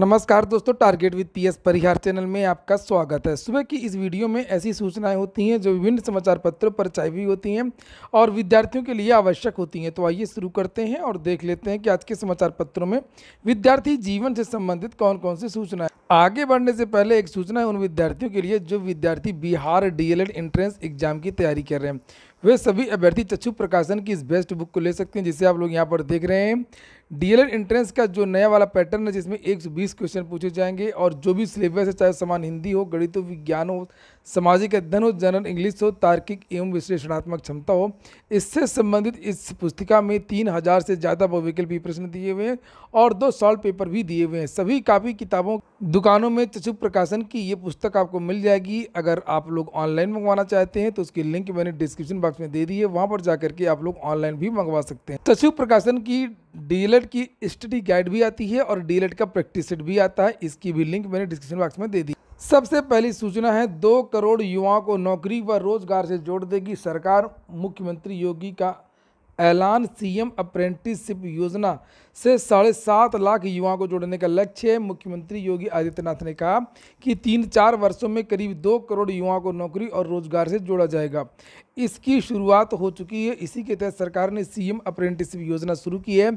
नमस्कार दोस्तों target with PS Parihar channel में आपका स्वागत है सुबह की इस वीडियो में ऐसी सूचनाएं होती हैं जो विभिन्न समाचार पत्रों पर छाई हुई होती हैं और विद्यार्थियों के लिए आवश्यक होती हैं तो आइए शुरू करते हैं और देख लेते हैं कि आज के समाचार पत्रों में विद्यार्थी जीवन से संबंधित कौन कौन सी सूचनाएं आगे बढ़ने से पहले एक सूचना है उन विद्यार्थियों के लिए जो विद्यार्थी बिहार डीएलएड एंट्रेंस एग्जाम की तैयारी कर रहे हैं वे सभी अभ्यर्थी चक्षु प्रकाशन की इस बेस्ट बुक को ले सकते हैं जिसे आप लोग यहाँ पर देख रहे हैं डीएलएड एंट्रेंस का जो नया वाला पैटर्न है जिसमें 120 क्वेश्चन पूछे जाएंगे और जो भी सिलेबस है चाहे समान हिंदी हो गणित हो विज्ञान हो सामाजिक अध्ययन हो जनरल इंग्लिश हो तार्किक एवं विश्लेषणात्मक क्षमता हो इससे संबंधित इस पुस्तिका में तीन हज़ार से ज़्यादा बहुविकल्पी प्रश्न दिए हुए हैं और दो सॉल्व पेपर भी दिए हुए हैं सभी काफी किताबों दुकानों में चचुप प्रकाशन की ये पुस्तक आपको मिल जाएगी अगर आप लोग ऑनलाइन मंगवाना चाहते हैं तो उसकी लिंक मैंने डिस्क्रिप्शन बॉक्स में दे दी है वहाँ पर जाकर के आप लोग ऑनलाइन भी मंगवा सकते हैं चचुप प्रकाशन की डीएलएड की स्टडी गाइड भी आती है और डीएलएड का प्रैक्टिस सेट भी आता है इसकी भी लिंक मैंने डिस्क्रिप्शन बॉक्स में दे दी सबसे पहली सूचना है दो करोड़ युवाओं को नौकरी व रोजगार से जोड़ देगी सरकार मुख्यमंत्री योगी का ऐलान सीएम अप्रेंटिसशिप योजना से साढ़े सात लाख युवाओं को जोड़ने का लक्ष्य है मुख्यमंत्री योगी आदित्यनाथ ने कहा कि तीन चार वर्षों में करीब दो करोड़ युवाओं को नौकरी और रोजगार से जोड़ा जाएगा इसकी शुरुआत हो चुकी है इसी के तहत सरकार ने सीएम अप्रेंटिसशिप योजना शुरू की है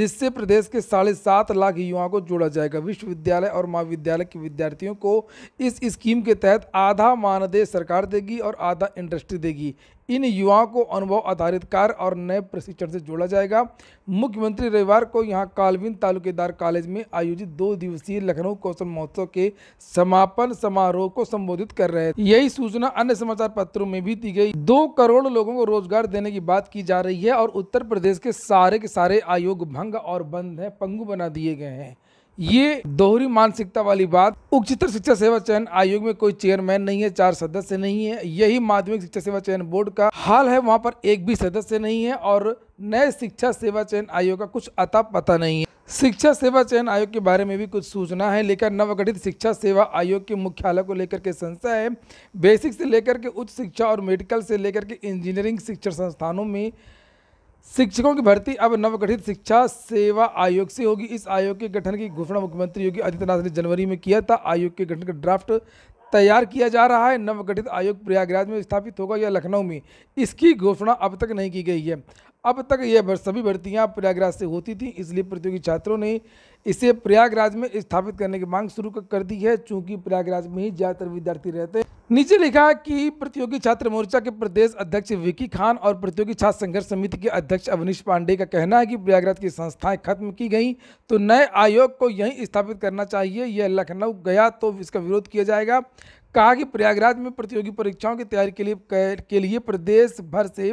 जिससे प्रदेश के साढ़े सात लाख युवाओं को जोड़ा जाएगा विश्वविद्यालय और महाविद्यालय के विद्यार्थियों को इस स्कीम के तहत आधा मानदेय सरकार देगी और आधा इंडस्ट्री देगी इन युवाओं को अनुभव आधारित कार्य और नए प्रशिक्षण से जोड़ा जाएगा मुख्यमंत्री रविवार को यहां कालविन तालुकेदार कॉलेज में आयोजित दो दिवसीय लखनऊ कौशल महोत्सव के समापन समारोह को संबोधित कर रहे थे यही सूचना अन्य समाचार पत्रों में भी दी गई दो करोड़ लोगों को रोजगार देने की बात की जा रही है और उत्तर प्रदेश के सारे के सारे आयोग भंग और बंद है पंगु बना दिए गए हैं ये दोहरी मानसिकता वाली बात उच्चतर शिक्षा सेवा चयन आयोग में कोई चेयरमैन नहीं है चार सदस्य नहीं है यही माध्यमिक शिक्षा सेवा चयन बोर्ड का हाल है वहाँ पर एक भी सदस्य नहीं है और नए शिक्षा सेवा चयन आयोग का कुछ अता पता नहीं है शिक्षा सेवा चयन आयोग के बारे में भी कुछ सूचना है लेकर नवगठित शिक्षा सेवा आयोग के मुख्यालय को लेकर के संस्था है बेसिक से लेकर के उच्च शिक्षा और मेडिकल से लेकर के इंजीनियरिंग शिक्षा संस्थानों में शिक्षकों की भर्ती अब नवगठित शिक्षा सेवा आयोग से होगी इस आयोग के गठन की घोषणा मुख्यमंत्री योगी आदित्यनाथ ने जनवरी में किया था आयोग के गठन का ड्राफ्ट तैयार किया जा रहा है नवगठित आयोग प्रयागराज में स्थापित होगा या लखनऊ में इसकी घोषणा अब तक नहीं की गई है अब तक यह सभी भर्तियां प्रयागराज से होती थी इसलिए प्रतियोगी छात्रों ने इसे प्रयागराज में स्थापित करने की मांग शुरू कर दी है चूंकि प्रयागराज में ही ज़्यादातर विद्यार्थी रहते हैं नीचे लिखा कि प्रतियोगी छात्र मोर्चा के प्रदेश अध्यक्ष विकी खान और प्रतियोगी छात्र संघर्ष समिति के अध्यक्ष अवनीश पांडे का कहना है कि प्रयागराज की संस्थाएं खत्म की गई तो नए आयोग को यहीं स्थापित करना चाहिए यह लखनऊ गया तो इसका विरोध किया जाएगा कहा कि प्रयागराज में प्रतियोगी परीक्षाओं की तैयारी के लिए के लिए प्रदेश भर से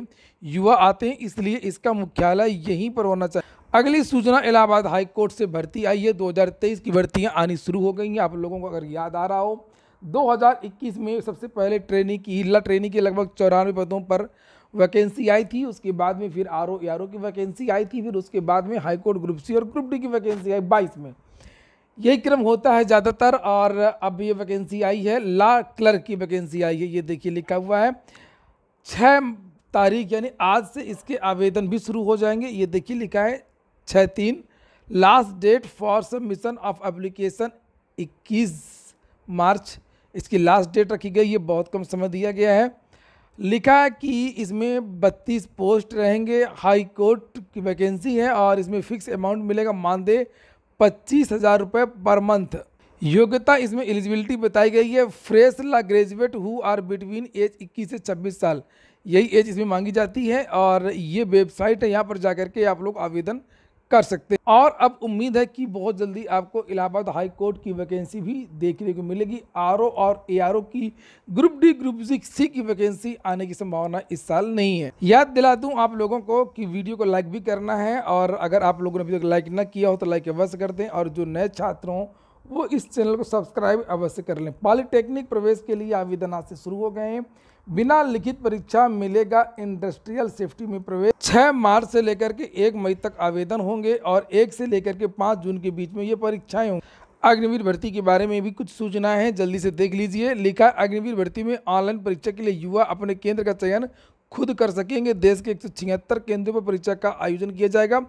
युवा आते हैं इसलिए इसका मुख्यालय यहीं पर होना चाहिए अगली सूचना इलाहाबाद हाईकोर्ट से भर्ती आई है 2023 की भर्तियां आनी शुरू हो गई हैं आप लोगों को अगर याद आ रहा हो 2021 में सबसे पहले ट्रेनिंग की हिल्ला ट्रेनिंग के लगभग चौरानवे पदों पर वैकेंसी आई थी उसके बाद में फिर आर ओ आर ओ की वैकेंसी आई थी फिर उसके बाद में हाईकोर्ट ग्रुप सी और ग्रुप डी की वैकेंसी आई बाईस में यही क्रम होता है ज़्यादातर और अब ये वैकेंसी आई है ला क्लर्क की वैकेंसी आई है ये देखिए लिखा हुआ है छः तारीख यानी आज से इसके आवेदन भी शुरू हो जाएंगे ये देखिए लिखा है छः तीन last date for submission of application इक्कीस मार्च इसकी लास्ट डेट रखी गई ये बहुत कम समय दिया गया है लिखा है कि इसमें बत्तीस पोस्ट रहेंगे हाई कोर्ट की वैकेंसी है और इसमें फिक्स अमाउंट मिलेगा मानदेय पच्चीस हज़ार रुपये पर मंथ योग्यता इसमें एलिजिबिलिटी बताई गई है fresh law graduate who are between age 21 से 26 साल यही एज इसमें मांगी जाती है और ये वेबसाइट है यहाँ पर जा के आप लोग आवेदन कर सकते हैं और अब उम्मीद है कि बहुत जल्दी आपको इलाहाबाद हाई कोर्ट की वैकेंसी भी देखने को मिलेगी आर और ए की ग्रुप डी ग्रुप सी की वैकेंसी आने की संभावना इस साल नहीं है याद दिला दूं आप लोगों को कि वीडियो को लाइक भी करना है और अगर आप लोगों ने अभी तक लाइक ना किया हो तो लाइक अवश्य कर दें और जो नए छात्र हों वो इस चैनल को सब्सक्राइब अवश्य कर लें पॉलीटेक्निक प्रवेश के लिए आवेदन आज से शुरू हो गए हैं बिना लिखित परीक्षा मिलेगा इंडस्ट्रियल सेफ्टी में प्रवेश छह मार्च से लेकर के एक मई तक आवेदन होंगे और एक से लेकर के पाँच जून के बीच में ये परीक्षाएं होंगी अग्निवीर भर्ती के बारे में भी कुछ सूचना है जल्दी से देख लीजिए लिखा अग्निवीर भर्ती में ऑनलाइन परीक्षा के लिए युवा अपने केंद्र का चयन खुद कर सकेंगे देश के एक केंद्रों पर परीक्षा का आयोजन किया जाएगा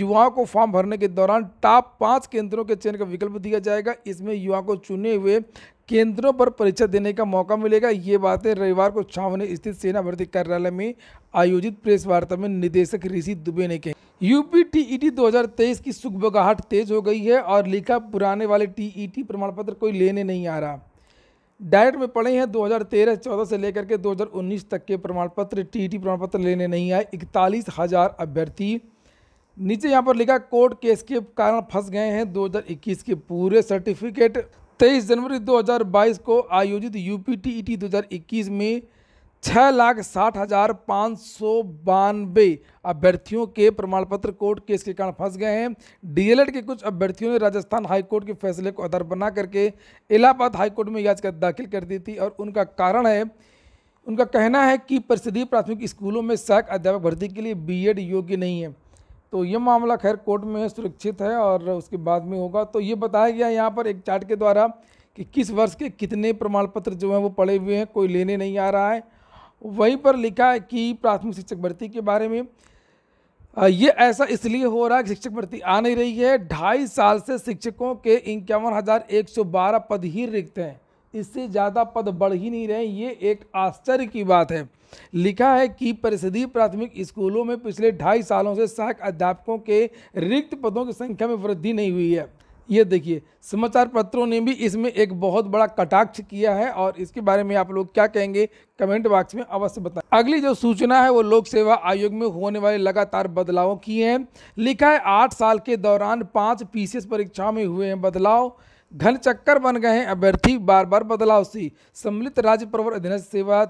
युवाओं को फॉर्म भरने के दौरान टॉप पाँच केंद्रों के चयन का विकल्प दिया जाएगा इसमें युवाओं को चुने हुए केंद्रों पर परीक्षा देने का मौका मिलेगा ये बातें रविवार को छावनी स्थित सेना भर्ती कार्यालय में आयोजित प्रेस वार्ता में निदेशक ऋषि दुबे ने कही यूपी टीईटी 2023 की सुखबगाहट तेज हो गई है और लिखा पुराने वाले टीईटी प्रमाण पत्र कोई लेने नहीं आ रहा डायरेक्ट में पढ़े हैं 2013-14 से लेकर के 2019 तक के प्रमाण पत्र टी प्रमाण पत्र लेने नहीं आए इकतालीस हज़ार अभ्यर्थी नीचे यहाँ पर लिखा कोर्ट केस के कारण फंस गए हैं 2021 के पूरे सर्टिफिकेट 23 जनवरी 2022 को आयोजित U P T E T में छः लाख साठ हज़ार पाँच सौ बानवे अभ्यर्थियों के प्रमाण पत्र कोर्ट केस के कारण फंस गए हैं डीएलएड के कुछ अभ्यर्थियों ने राजस्थान हाईकोर्ट के फैसले को आधार बना करके इलाहाबाद हाईकोर्ट में याचिका दाखिल कर दी थी और उनका कारण है उनका कहना है कि परिषदीय प्राथमिक स्कूलों में सहायक अध्यापक भर्ती के लिए बी योग्य नहीं है तो ये मामला खैर कोर्ट में सुरक्षित है और उसके बाद में होगा तो ये बताया गया यहाँ पर एक चार्ट के द्वारा कि किस वर्ष के कितने प्रमाण पत्र जो हैं वो पड़े हुए हैं कोई लेने नहीं आ रहा है वहीं पर लिखा है कि प्राथमिक शिक्षक भर्ती के बारे में ये ऐसा इसलिए हो रहा है कि शिक्षक भर्ती आ नहीं रही है ढाई साल से शिक्षकों के इक्यावन हज़ार एक सौ बारह पद ही रिक्त हैं इससे ज़्यादा पद बढ़ ही नहीं रहे ये एक आश्चर्य की बात है लिखा है कि परिषदीय प्राथमिक स्कूलों में पिछले ढाई सालों से सहायक अध्यापकों के रिक्त पदों की संख्या में वृद्धि नहीं हुई है ये देखिए समाचार पत्रों ने भी इसमें एक बहुत बड़ा कटाक्ष किया है और इसके बारे में आप लोग क्या कहेंगे कमेंट बॉक्स में अवश्य बताएं अगली जो सूचना है वो लोक सेवा आयोग में होने वाले लगातार बदलावों की है लिखा है आठ साल के दौरान पाँच पीसीएस परीक्षाओं में हुए हैं बदलाव घन चक्कर बन गए हैं अभ्यर्थी बार बार बदलाव सी सम्मिलित राज्य प्रवर अधीनस्थ सेवा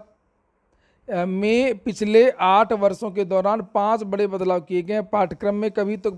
में पिछले आठ वर्षों के दौरान पांच बड़े बदलाव किए गए हैं पाठ्यक्रम में कभी तो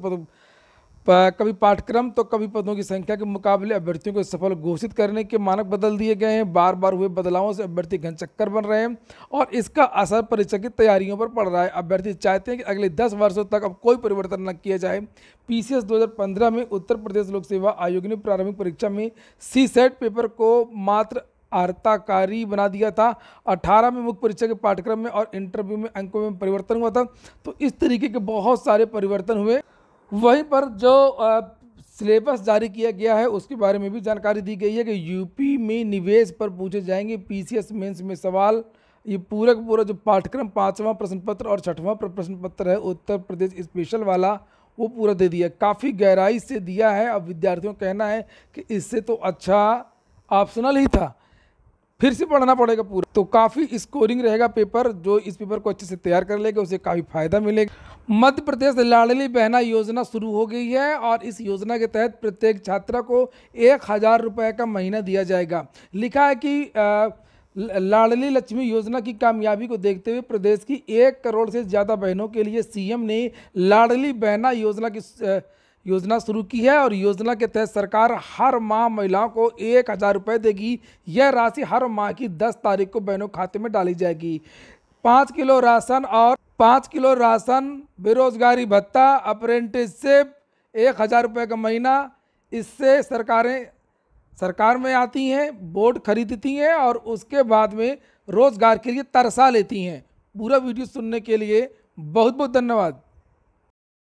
कभी पाठ्यक्रम तो कभी पदों की संख्या के मुकाबले अभ्यर्थियों को सफल घोषित करने के मानक बदल दिए गए हैं बार बार हुए बदलावों से अभ्यर्थी घन चक्कर बन रहे हैं और इसका असर परीक्षा की तैयारियों पर पड़ रहा है अभ्यर्थी चाहते हैं कि अगले दस वर्षों तक अब कोई परिवर्तन न किया जाए पीसीएस 2015 में उत्तर प्रदेश लोक सेवा आयोग ने प्रारंभिक परीक्षा में सी सेट पेपर को मात्र अर्ताकारी बना दिया था 18 में मुख्य परीक्षा के पाठ्यक्रम में और इंटरव्यू में अंकों में परिवर्तन हुआ था तो इस तरीके के बहुत सारे परिवर्तन हुए वहीं पर जो सिलेबस जारी किया गया है उसके बारे में भी जानकारी दी गई है कि यूपी में निवेश पर पूछे जाएंगे पीसीएस मेंस में सवाल ये पूरा का पूरा जो पाठ्यक्रम पाँचवा प्रश्न पत्र और छठवां प्रश्न पत्र है उत्तर प्रदेश स्पेशल वाला वो पूरा दे दिया काफ़ी गहराई से दिया है अब विद्यार्थियों का कहना है कि इससे तो अच्छा ऑप्शनल ही था फिर से पढ़ना पड़ेगा पूरा तो काफ़ी स्कोरिंग रहेगा पेपर जो इस पेपर को अच्छे से तैयार कर लेगा उसे काफ़ी फ़ायदा मिलेगा मध्य प्रदेश लाडली बहना योजना शुरू हो गई है और इस योजना के तहत प्रत्येक छात्रा को एक हज़ार रुपये का महीना दिया जाएगा लिखा है कि आ, लाडली लक्ष्मी योजना की कामयाबी को देखते हुए प्रदेश की एक करोड़ से ज़्यादा बहनों के लिए सीएम ने लाडली बहना योजना की योजना शुरू की है और योजना के तहत सरकार हर माह महिलाओं को एक हज़ार रुपये देगी यह राशि हर माह की दस तारीख को बहनों खाते में डाली जाएगी पाँच किलो राशन और पाँच किलो राशन बेरोजगारी भत्ता अप्रेंटिसशिप एक हज़ार रुपये का महीना इससे सरकारें सरकार में आती हैं बोर्ड खरीदती हैं और उसके बाद में रोज़गार के लिए तरसा लेती हैं पूरा वीडियो सुनने के लिए बहुत बहुत धन्यवाद